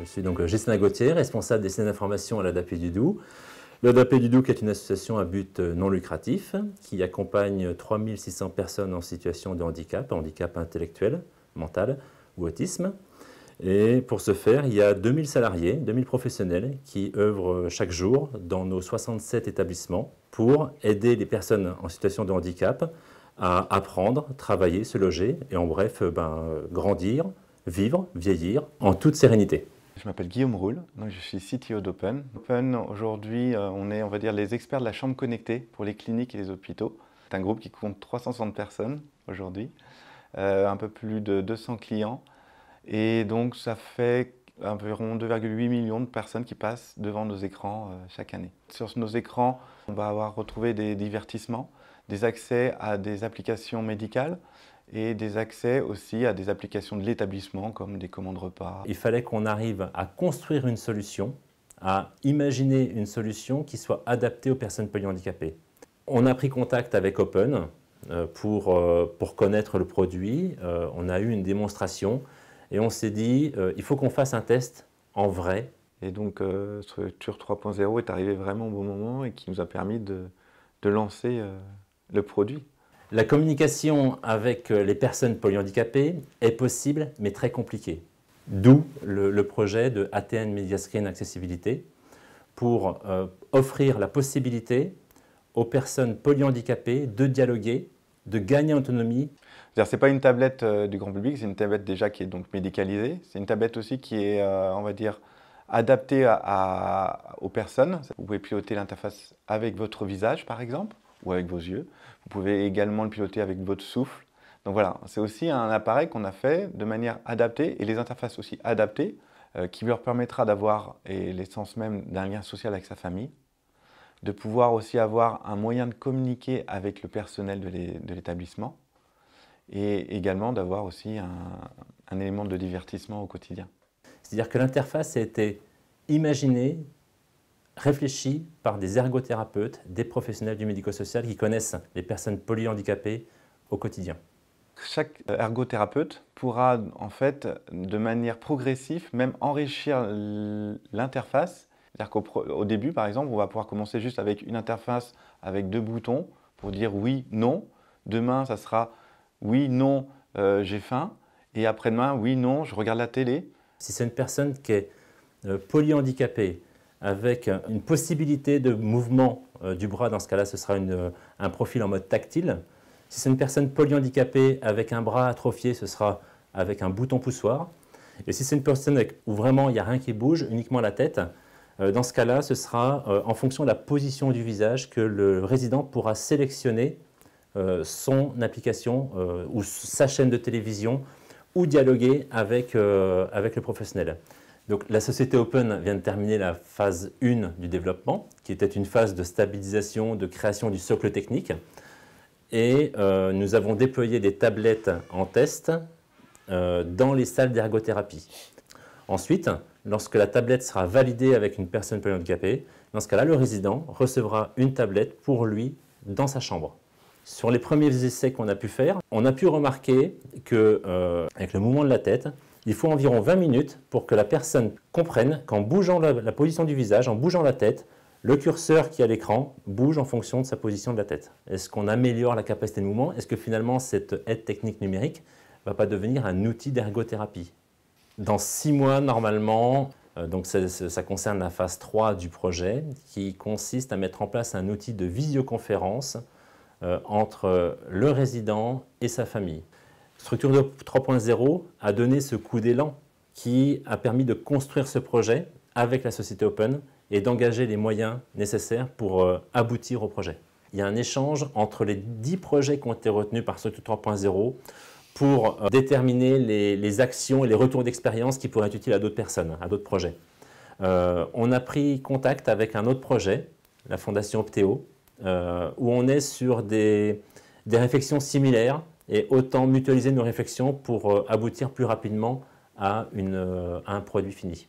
Je suis donc Justin euh, Gauthier, responsable des scènes d'information à l'ADAP du Doubs. L'ADAP du Doubs est une association à but euh, non lucratif qui accompagne 3600 personnes en situation de handicap, handicap intellectuel, mental ou autisme. Et pour ce faire, il y a 2000 salariés, 2000 professionnels qui œuvrent euh, chaque jour dans nos 67 établissements pour aider les personnes en situation de handicap à apprendre, travailler, se loger et en bref, ben, grandir, vivre, vieillir en toute sérénité. Je m'appelle Guillaume Roule, donc je suis CTO d'Open. Open, aujourd'hui, euh, on est, on va dire, les experts de la chambre connectée pour les cliniques et les hôpitaux. C'est un groupe qui compte 360 personnes aujourd'hui, euh, un peu plus de 200 clients. Et donc, ça fait environ 2,8 millions de personnes qui passent devant nos écrans euh, chaque année. Sur nos écrans, on va avoir retrouvé des divertissements, des accès à des applications médicales et des accès aussi à des applications de l'établissement comme des commandes repas. Il fallait qu'on arrive à construire une solution, à imaginer une solution qui soit adaptée aux personnes polyhandicapées. On a pris contact avec Open euh, pour, euh, pour connaître le produit, euh, on a eu une démonstration et on s'est dit il faut qu'on fasse un test en vrai. Et donc Structure 3.0 est arrivé vraiment au bon moment et qui nous a permis de, de lancer le produit. La communication avec euh, les personnes polyhandicapées est possible, mais très compliquée. D'où le, projet de ATN Media Screen Accessibilité pour euh, offrir la possibilité aux personnes polyhandicapées de dialoguer, de gagner en autonomie. C'est pas une tablette euh, du grand public, c'est une tablette déjà qui est donc médicalisée. C'est une tablette aussi qui est, on va dire, adaptée aux personnes. Vous pouvez piloter l'interface avec votre visage, par exemple ou avec vos yeux. Vous pouvez également le piloter avec votre souffle. Donc voilà, c'est aussi un appareil qu'on a fait de manière adaptée et les interfaces aussi adaptées euh, qui leur permettra d'avoir l'essence même d'un lien social avec sa famille, de pouvoir aussi avoir un moyen de communiquer avec le personnel de l'établissement et également d'avoir aussi un élément de divertissement au quotidien. C'est-à-dire que l'interface a été imaginée réfléchi par des ergothérapeutes, des professionnels du médico-social qui connaissent les personnes polyhandicapées au quotidien. Chaque euh, ergothérapeute pourra en fait de manière progressive même enrichir l'interface. C'est-à-dire qu'au début par exemple on va pouvoir commencer juste avec une interface avec deux boutons pour dire oui, non. Demain ça sera oui, non, euh, j'ai faim. Et après-demain oui, non, je regarde la télé. Si c'est une personne qui est euh, polyhandicapée, avec une possibilité de mouvement euh, du bras, dans ce cas-là, ce sera euh, un profil en mode tactile. Si c'est une personne polyhandicapée avec un bras atrophié, ce sera avec un bouton poussoir. Et si c'est une personne où vraiment il n'y a rien qui bouge, uniquement la tête, euh, dans ce cas-là, ce sera en fonction de la position du visage que le résident pourra sélectionner son application ou sa chaîne de télévision ou dialoguer avec, avec le professionnel. Donc la société Open vient de terminer la phase 1 du développement, qui était une phase de stabilisation, de création du socle technique. Et euh, nous avons déployé des tablettes en test euh, dans les salles d'ergothérapie. Ensuite, lorsque la tablette sera validée avec une personne handicapée, dans ce cas-là, le résident recevra une tablette pour lui dans sa chambre. Sur les premiers essais qu'on a pu faire, on a pu remarquer que euh, avec le mouvement de la tête, il faut environ 20 minutes pour que la personne comprenne qu'en bougeant la, position du visage, en bougeant la tête, le curseur qui est à l'écran bouge en fonction de sa position de la tête. Est-ce qu'on améliore la capacité de mouvement Est-ce que finalement cette aide technique numérique ne va pas devenir un outil d'ergothérapie Dans six mois, normalement, euh, donc ça, concerne la phase 3 du projet, qui consiste à mettre en place un outil de visioconférence euh, entre le résident et sa famille. Structure 3.0 a donné ce coup d'élan qui a permis de construire ce projet avec la société Open et d'engager les moyens nécessaires pour euh, aboutir au projet. Il y a un échange entre les 10 projets qui ont été retenus par Structure 3.0 pour euh, déterminer les, actions et les retours d'expérience qui pourraient être utiles à d'autres personnes, à d'autres projets. Euh, on a pris contact avec un autre projet, la Fondation Optéo, où on est sur des réflexions similaires et autant mutualiser nos réflexions pour euh, aboutir plus rapidement à, euh, un produit fini.